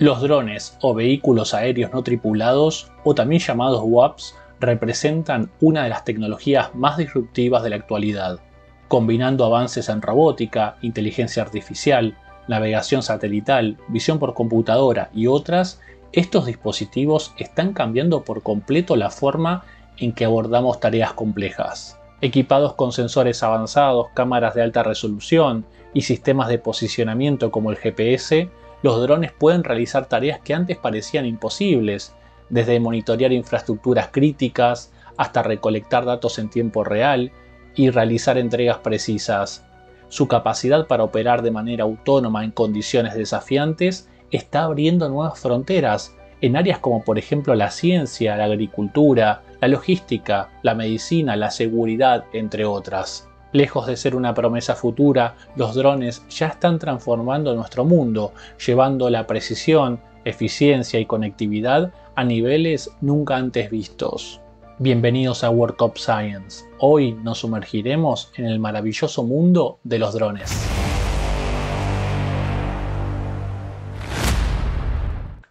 Los drones o vehículos aéreos no tripulados, o también llamados WAPs, representan una de las tecnologías más disruptivas de la actualidad, combinando avances en robótica, inteligencia artificial, navegación satelital, visión por computadora y otras, estos dispositivos están cambiando por completo la forma en que abordamos tareas complejas. Equipados con sensores avanzados, cámaras de alta resolución y sistemas de posicionamiento como el GPS, los drones pueden realizar tareas que antes parecían imposibles, desde monitorear infraestructuras críticas hasta recolectar datos en tiempo real y realizar entregas precisas. Su capacidad para operar de manera autónoma en condiciones desafiantes está abriendo nuevas fronteras en áreas como por ejemplo la ciencia, la agricultura, la logística, la medicina, la seguridad, entre otras. Lejos de ser una promesa futura, los drones ya están transformando nuestro mundo, llevando la precisión, eficiencia y conectividad a niveles nunca antes vistos. Bienvenidos a World Science. Hoy nos sumergiremos en el maravilloso mundo de los drones.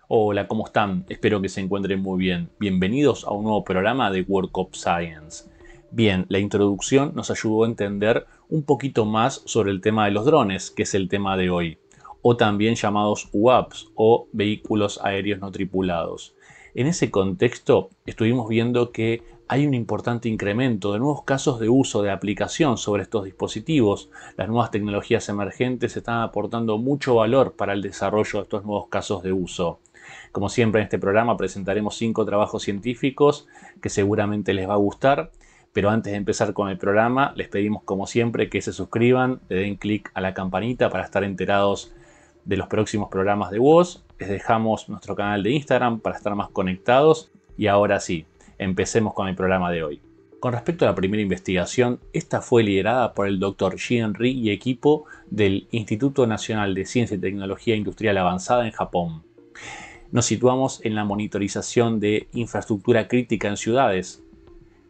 Hola, ¿cómo están? Espero que se encuentren muy bien. Bienvenidos a un nuevo programa de World Science. Bien, la introducción nos ayudó a entender un poquito más sobre el tema de los drones, que es el tema de hoy, o también llamados UAPs o vehículos aéreos no tripulados. En ese contexto, estuvimos viendo que hay un importante incremento de nuevos casos de uso de aplicación sobre estos dispositivos. Las nuevas tecnologías emergentes están aportando mucho valor para el desarrollo de estos nuevos casos de uso. Como siempre en este programa presentaremos cinco trabajos científicos que seguramente les va a gustar pero antes de empezar con el programa, les pedimos como siempre que se suscriban, le den clic a la campanita para estar enterados de los próximos programas de voz. Les dejamos nuestro canal de Instagram para estar más conectados. Y ahora sí, empecemos con el programa de hoy. Con respecto a la primera investigación, esta fue liderada por el Dr. jean Ri y equipo del Instituto Nacional de Ciencia y Tecnología Industrial Avanzada en Japón. Nos situamos en la monitorización de infraestructura crítica en ciudades,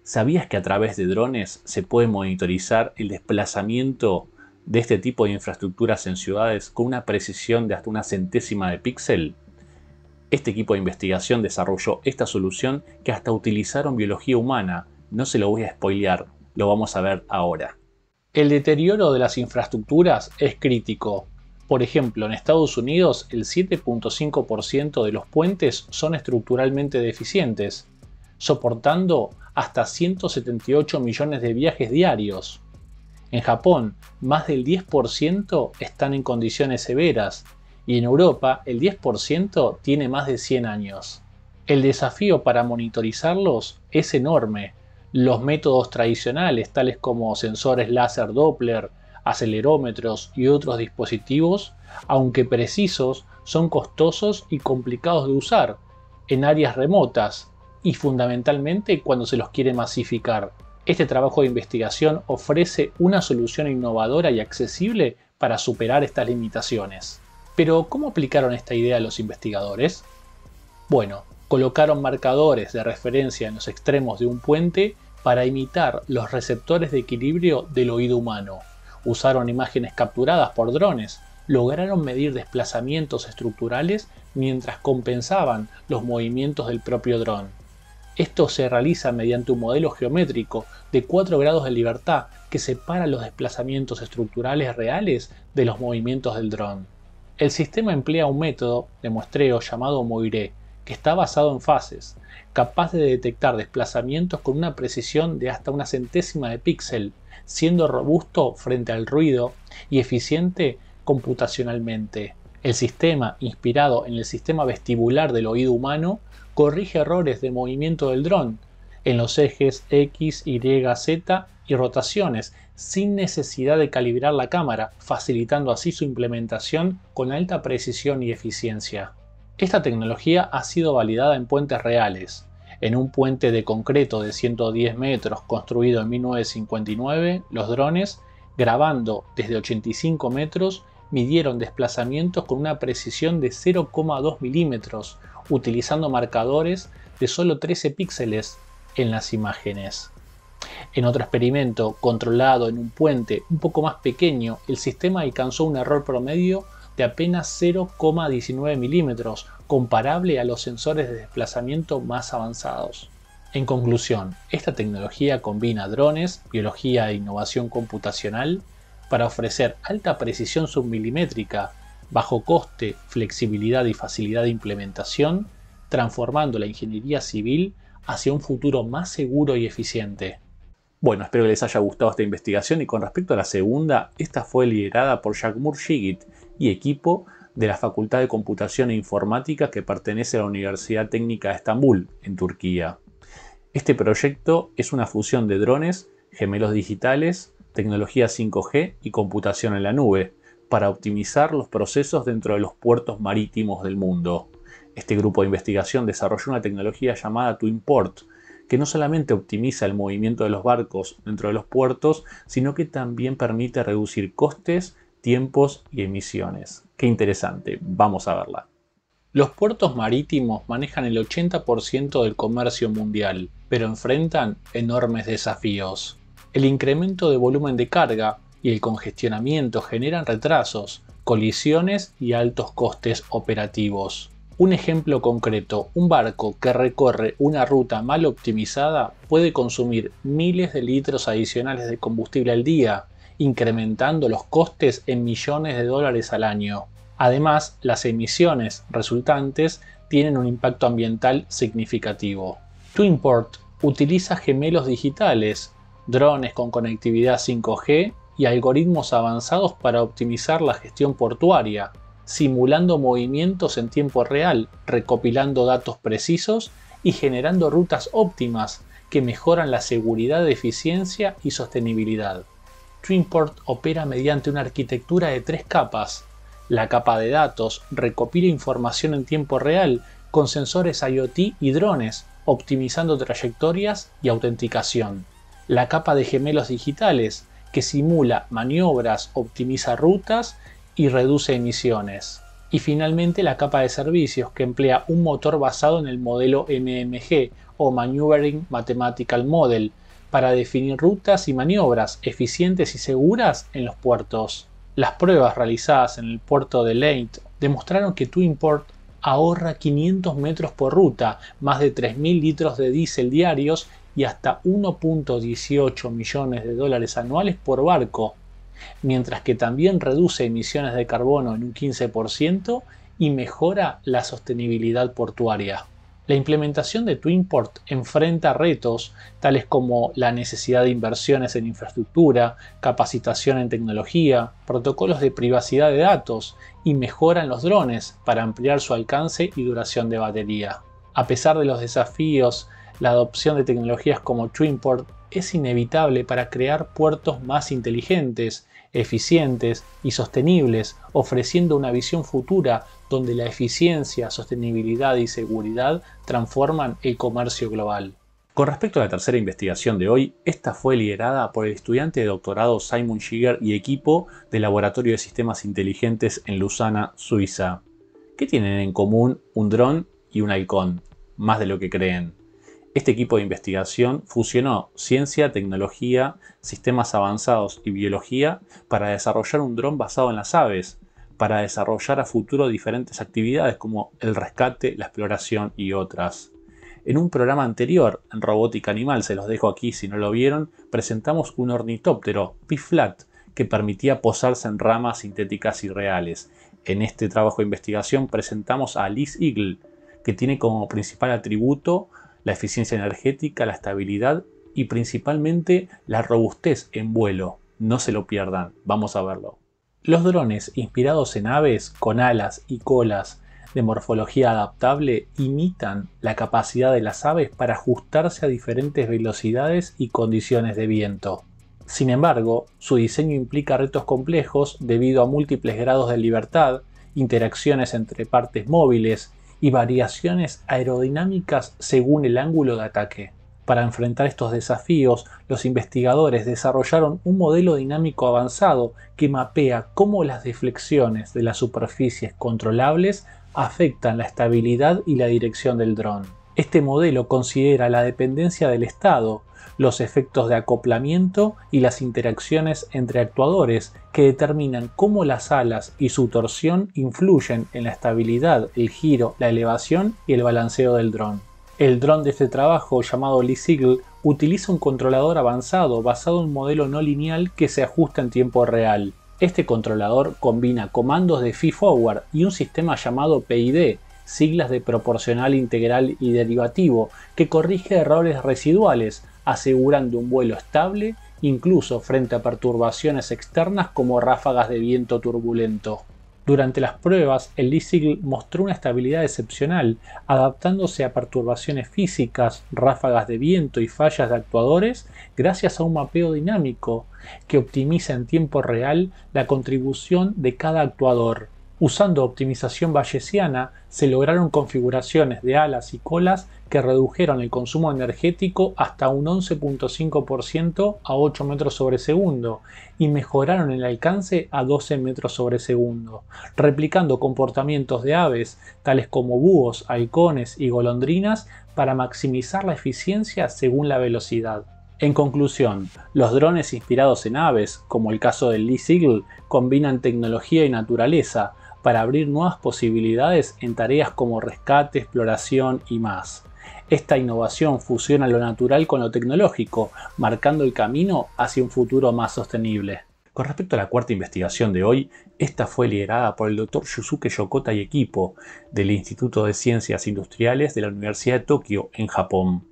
¿Sabías que a través de drones se puede monitorizar el desplazamiento de este tipo de infraestructuras en ciudades con una precisión de hasta una centésima de píxel? Este equipo de investigación desarrolló esta solución que hasta utilizaron biología humana. No se lo voy a spoilear, lo vamos a ver ahora. El deterioro de las infraestructuras es crítico. Por ejemplo, en Estados Unidos el 7.5% de los puentes son estructuralmente deficientes, soportando hasta 178 millones de viajes diarios. En Japón, más del 10% están en condiciones severas y en Europa el 10% tiene más de 100 años. El desafío para monitorizarlos es enorme. Los métodos tradicionales, tales como sensores láser Doppler, acelerómetros y otros dispositivos, aunque precisos, son costosos y complicados de usar en áreas remotas, y fundamentalmente cuando se los quiere masificar. Este trabajo de investigación ofrece una solución innovadora y accesible para superar estas limitaciones. Pero, ¿cómo aplicaron esta idea a los investigadores? Bueno, colocaron marcadores de referencia en los extremos de un puente para imitar los receptores de equilibrio del oído humano. Usaron imágenes capturadas por drones, lograron medir desplazamientos estructurales mientras compensaban los movimientos del propio dron. Esto se realiza mediante un modelo geométrico de 4 grados de libertad que separa los desplazamientos estructurales reales de los movimientos del dron. El sistema emplea un método de muestreo llamado Moiré, que está basado en fases, capaz de detectar desplazamientos con una precisión de hasta una centésima de píxel, siendo robusto frente al ruido y eficiente computacionalmente. El sistema, inspirado en el sistema vestibular del oído humano, corrige errores de movimiento del dron en los ejes X, Y, Z y rotaciones, sin necesidad de calibrar la cámara, facilitando así su implementación con alta precisión y eficiencia. Esta tecnología ha sido validada en puentes reales. En un puente de concreto de 110 metros construido en 1959, los drones, grabando desde 85 metros, midieron desplazamientos con una precisión de 0,2 milímetros, utilizando marcadores de solo 13 píxeles en las imágenes. En otro experimento, controlado en un puente un poco más pequeño, el sistema alcanzó un error promedio de apenas 0,19 milímetros, comparable a los sensores de desplazamiento más avanzados. En conclusión, esta tecnología combina drones, biología e innovación computacional para ofrecer alta precisión submilimétrica, bajo coste, flexibilidad y facilidad de implementación, transformando la ingeniería civil hacia un futuro más seguro y eficiente. Bueno, espero que les haya gustado esta investigación y con respecto a la segunda, esta fue liderada por Jacques Shigit y equipo de la Facultad de Computación e Informática que pertenece a la Universidad Técnica de Estambul, en Turquía. Este proyecto es una fusión de drones, gemelos digitales, tecnología 5G y computación en la nube, para optimizar los procesos dentro de los puertos marítimos del mundo. Este grupo de investigación desarrolló una tecnología llamada Twinport, que no solamente optimiza el movimiento de los barcos dentro de los puertos, sino que también permite reducir costes, tiempos y emisiones. Qué interesante, vamos a verla. Los puertos marítimos manejan el 80% del comercio mundial, pero enfrentan enormes desafíos. El incremento de volumen de carga y el congestionamiento generan retrasos, colisiones y altos costes operativos. Un ejemplo concreto, un barco que recorre una ruta mal optimizada puede consumir miles de litros adicionales de combustible al día, incrementando los costes en millones de dólares al año. Además, las emisiones resultantes tienen un impacto ambiental significativo. Twinport utiliza gemelos digitales drones con conectividad 5G y algoritmos avanzados para optimizar la gestión portuaria, simulando movimientos en tiempo real, recopilando datos precisos y generando rutas óptimas que mejoran la seguridad, eficiencia y sostenibilidad. Twinport opera mediante una arquitectura de tres capas. La capa de datos recopila información en tiempo real con sensores IoT y drones, optimizando trayectorias y autenticación la capa de gemelos digitales, que simula maniobras, optimiza rutas y reduce emisiones. Y finalmente la capa de servicios, que emplea un motor basado en el modelo MMG o Maneuvering Mathematical Model, para definir rutas y maniobras eficientes y seguras en los puertos. Las pruebas realizadas en el puerto de Leyte demostraron que Twinport ahorra 500 metros por ruta, más de 3.000 litros de diésel diarios y hasta 1.18 millones de dólares anuales por barco, mientras que también reduce emisiones de carbono en un 15% y mejora la sostenibilidad portuaria. La implementación de Twinport enfrenta retos tales como la necesidad de inversiones en infraestructura, capacitación en tecnología, protocolos de privacidad de datos y mejora en los drones para ampliar su alcance y duración de batería. A pesar de los desafíos la adopción de tecnologías como Twinport es inevitable para crear puertos más inteligentes, eficientes y sostenibles, ofreciendo una visión futura donde la eficiencia, sostenibilidad y seguridad transforman el comercio global. Con respecto a la tercera investigación de hoy, esta fue liderada por el estudiante de doctorado Simon Schiger y equipo del Laboratorio de Sistemas Inteligentes en Lusana, Suiza. ¿Qué tienen en común un dron y un Icon? Más de lo que creen. Este equipo de investigación fusionó ciencia, tecnología, sistemas avanzados y biología para desarrollar un dron basado en las aves, para desarrollar a futuro diferentes actividades como el rescate, la exploración y otras. En un programa anterior, en Robótica Animal, se los dejo aquí si no lo vieron, presentamos un ornitóptero, P-Flat, que permitía posarse en ramas sintéticas y reales. En este trabajo de investigación presentamos a Liz Eagle, que tiene como principal atributo la eficiencia energética, la estabilidad y principalmente la robustez en vuelo. No se lo pierdan, vamos a verlo. Los drones inspirados en aves con alas y colas de morfología adaptable imitan la capacidad de las aves para ajustarse a diferentes velocidades y condiciones de viento. Sin embargo, su diseño implica retos complejos debido a múltiples grados de libertad, interacciones entre partes móviles y variaciones aerodinámicas según el ángulo de ataque. Para enfrentar estos desafíos, los investigadores desarrollaron un modelo dinámico avanzado que mapea cómo las deflexiones de las superficies controlables afectan la estabilidad y la dirección del dron. Este modelo considera la dependencia del Estado los efectos de acoplamiento y las interacciones entre actuadores que determinan cómo las alas y su torsión influyen en la estabilidad, el giro, la elevación y el balanceo del dron. El dron de este trabajo, llamado Lee utiliza un controlador avanzado basado en un modelo no lineal que se ajusta en tiempo real. Este controlador combina comandos de Forward y un sistema llamado PID, siglas de proporcional integral y derivativo, que corrige errores residuales, asegurando un vuelo estable incluso frente a perturbaciones externas como ráfagas de viento turbulento. Durante las pruebas, el Lysigl mostró una estabilidad excepcional, adaptándose a perturbaciones físicas, ráfagas de viento y fallas de actuadores gracias a un mapeo dinámico que optimiza en tiempo real la contribución de cada actuador, Usando optimización bayesiana se lograron configuraciones de alas y colas que redujeron el consumo energético hasta un 11.5% a 8 metros sobre segundo y mejoraron el alcance a 12 metros sobre segundo, replicando comportamientos de aves tales como búhos, halcones y golondrinas para maximizar la eficiencia según la velocidad. En conclusión, los drones inspirados en aves, como el caso del Lee Sigle, combinan tecnología y naturaleza, para abrir nuevas posibilidades en tareas como rescate, exploración y más. Esta innovación fusiona lo natural con lo tecnológico, marcando el camino hacia un futuro más sostenible. Con respecto a la cuarta investigación de hoy, esta fue liderada por el Dr. Yusuke Yokota y equipo del Instituto de Ciencias Industriales de la Universidad de Tokio, en Japón.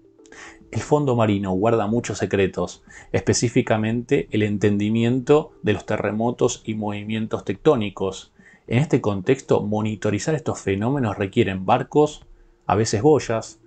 El fondo marino guarda muchos secretos, específicamente el entendimiento de los terremotos y movimientos tectónicos, en este contexto, monitorizar estos fenómenos requieren barcos, a veces boyas,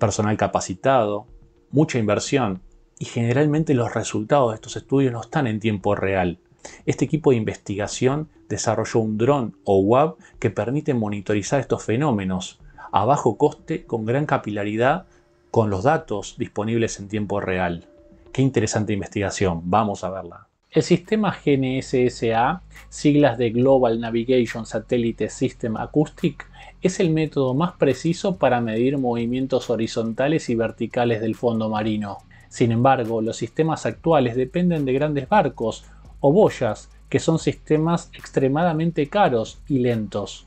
personal capacitado, mucha inversión y generalmente los resultados de estos estudios no están en tiempo real. Este equipo de investigación desarrolló un dron o WAB que permite monitorizar estos fenómenos a bajo coste con gran capilaridad con los datos disponibles en tiempo real. Qué interesante investigación, vamos a verla. El sistema GNSSA, siglas de Global Navigation Satellite System Acoustic, es el método más preciso para medir movimientos horizontales y verticales del fondo marino. Sin embargo, los sistemas actuales dependen de grandes barcos o boyas, que son sistemas extremadamente caros y lentos.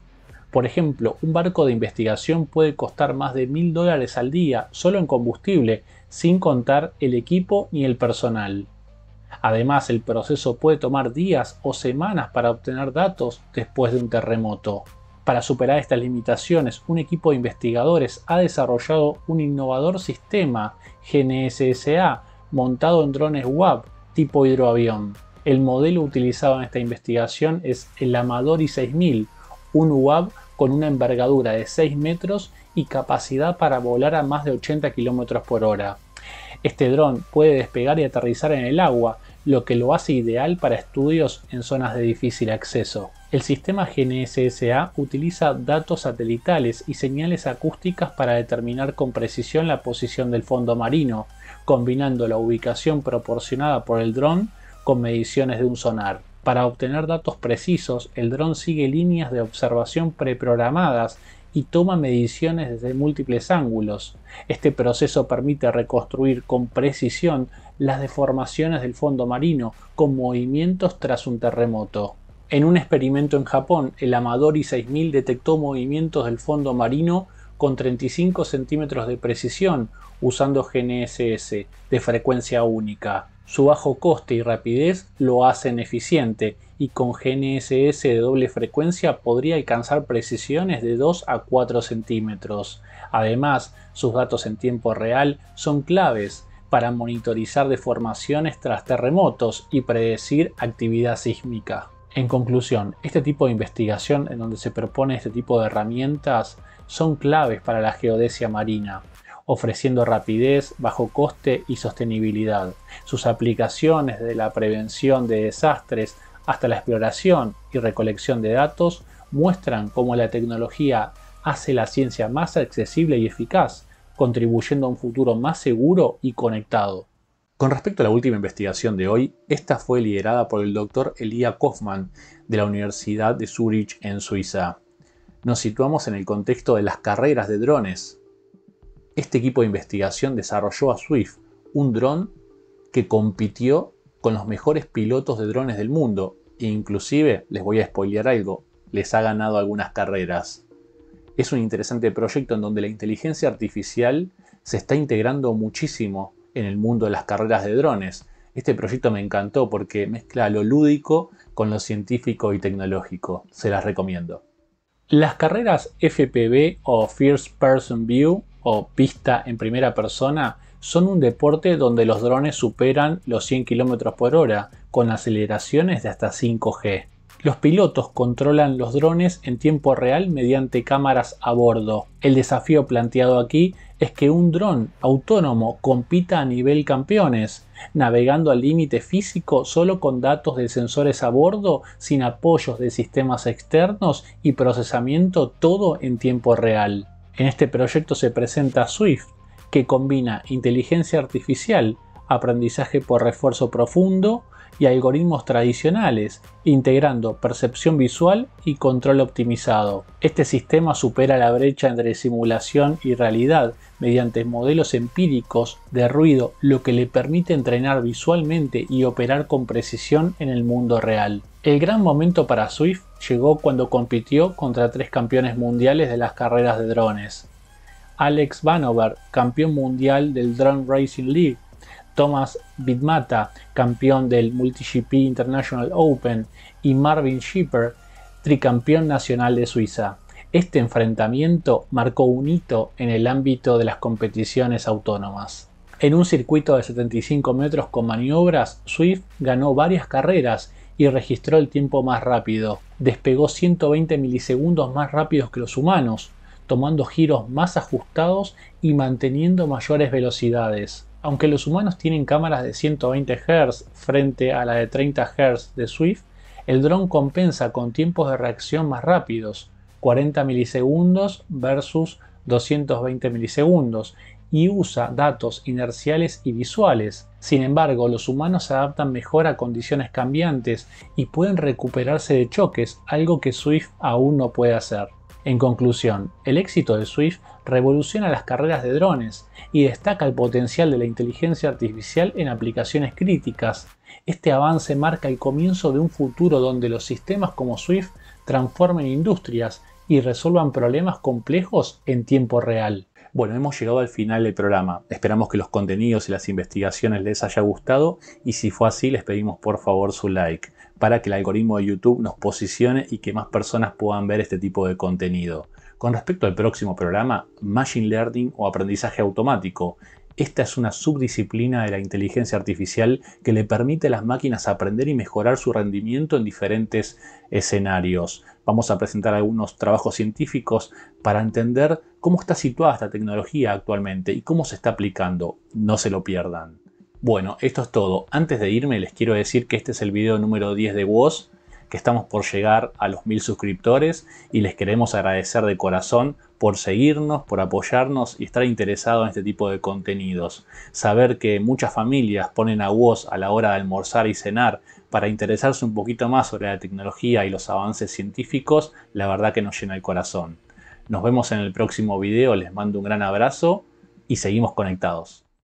Por ejemplo, un barco de investigación puede costar más de mil dólares al día solo en combustible, sin contar el equipo ni el personal. Además, el proceso puede tomar días o semanas para obtener datos después de un terremoto. Para superar estas limitaciones, un equipo de investigadores ha desarrollado un innovador sistema GNSSA montado en drones UAB tipo hidroavión. El modelo utilizado en esta investigación es el Amadori 6000, un UAV con una envergadura de 6 metros y capacidad para volar a más de 80 km por hora. Este dron puede despegar y aterrizar en el agua, lo que lo hace ideal para estudios en zonas de difícil acceso. El sistema GNSSA utiliza datos satelitales y señales acústicas para determinar con precisión la posición del fondo marino, combinando la ubicación proporcionada por el dron con mediciones de un sonar. Para obtener datos precisos, el dron sigue líneas de observación preprogramadas y toma mediciones desde múltiples ángulos. Este proceso permite reconstruir con precisión las deformaciones del fondo marino con movimientos tras un terremoto. En un experimento en Japón, el Amadori 6000 detectó movimientos del fondo marino con 35 centímetros de precisión usando GNSS de frecuencia única. Su bajo coste y rapidez lo hacen eficiente y con GNSS de doble frecuencia podría alcanzar precisiones de 2 a 4 centímetros. Además, sus datos en tiempo real son claves para monitorizar deformaciones tras terremotos y predecir actividad sísmica. En conclusión, este tipo de investigación en donde se propone este tipo de herramientas son claves para la geodesia marina, ofreciendo rapidez, bajo coste y sostenibilidad. Sus aplicaciones de la prevención de desastres hasta la exploración y recolección de datos muestran cómo la tecnología hace la ciencia más accesible y eficaz, contribuyendo a un futuro más seguro y conectado. Con respecto a la última investigación de hoy, esta fue liderada por el doctor Elia Kaufmann de la Universidad de Zurich en Suiza. Nos situamos en el contexto de las carreras de drones. Este equipo de investigación desarrolló a Swift, un dron que compitió con los mejores pilotos de drones del mundo. E inclusive, les voy a spoilear algo, les ha ganado algunas carreras. Es un interesante proyecto en donde la inteligencia artificial se está integrando muchísimo en el mundo de las carreras de drones. Este proyecto me encantó porque mezcla lo lúdico con lo científico y tecnológico. Se las recomiendo. Las carreras FPV o First Person View o pista en primera persona son un deporte donde los drones superan los 100 km por hora, con aceleraciones de hasta 5G. Los pilotos controlan los drones en tiempo real mediante cámaras a bordo. El desafío planteado aquí es que un dron autónomo compita a nivel campeones, navegando al límite físico solo con datos de sensores a bordo, sin apoyos de sistemas externos y procesamiento todo en tiempo real. En este proyecto se presenta Swift, que combina inteligencia artificial, aprendizaje por refuerzo profundo y algoritmos tradicionales, integrando percepción visual y control optimizado. Este sistema supera la brecha entre simulación y realidad mediante modelos empíricos de ruido, lo que le permite entrenar visualmente y operar con precisión en el mundo real. El gran momento para Swift llegó cuando compitió contra tres campeones mundiales de las carreras de drones, Alex Vanover, campeón mundial del Drone Racing League, Thomas Bitmata, campeón del MultiGP International Open, y Marvin Schipper, tricampeón nacional de Suiza. Este enfrentamiento marcó un hito en el ámbito de las competiciones autónomas. En un circuito de 75 metros con maniobras, Swift ganó varias carreras y registró el tiempo más rápido. Despegó 120 milisegundos más rápidos que los humanos, tomando giros más ajustados y manteniendo mayores velocidades. Aunque los humanos tienen cámaras de 120 Hz frente a la de 30 Hz de Swift, el dron compensa con tiempos de reacción más rápidos, 40 milisegundos versus 220 milisegundos, y usa datos inerciales y visuales. Sin embargo, los humanos se adaptan mejor a condiciones cambiantes y pueden recuperarse de choques, algo que Swift aún no puede hacer. En conclusión, el éxito de Swift revoluciona las carreras de drones y destaca el potencial de la inteligencia artificial en aplicaciones críticas. Este avance marca el comienzo de un futuro donde los sistemas como Swift transformen industrias y resuelvan problemas complejos en tiempo real. Bueno, hemos llegado al final del programa. Esperamos que los contenidos y las investigaciones les haya gustado y si fue así les pedimos por favor su like para que el algoritmo de YouTube nos posicione y que más personas puedan ver este tipo de contenido. Con respecto al próximo programa, Machine Learning o Aprendizaje Automático, esta es una subdisciplina de la inteligencia artificial que le permite a las máquinas aprender y mejorar su rendimiento en diferentes escenarios. Vamos a presentar algunos trabajos científicos para entender cómo está situada esta tecnología actualmente y cómo se está aplicando. No se lo pierdan. Bueno, esto es todo. Antes de irme les quiero decir que este es el video número 10 de WOS, que estamos por llegar a los mil suscriptores y les queremos agradecer de corazón por seguirnos, por apoyarnos y estar interesados en este tipo de contenidos. Saber que muchas familias ponen a WOS a la hora de almorzar y cenar para interesarse un poquito más sobre la tecnología y los avances científicos, la verdad que nos llena el corazón. Nos vemos en el próximo video, les mando un gran abrazo y seguimos conectados.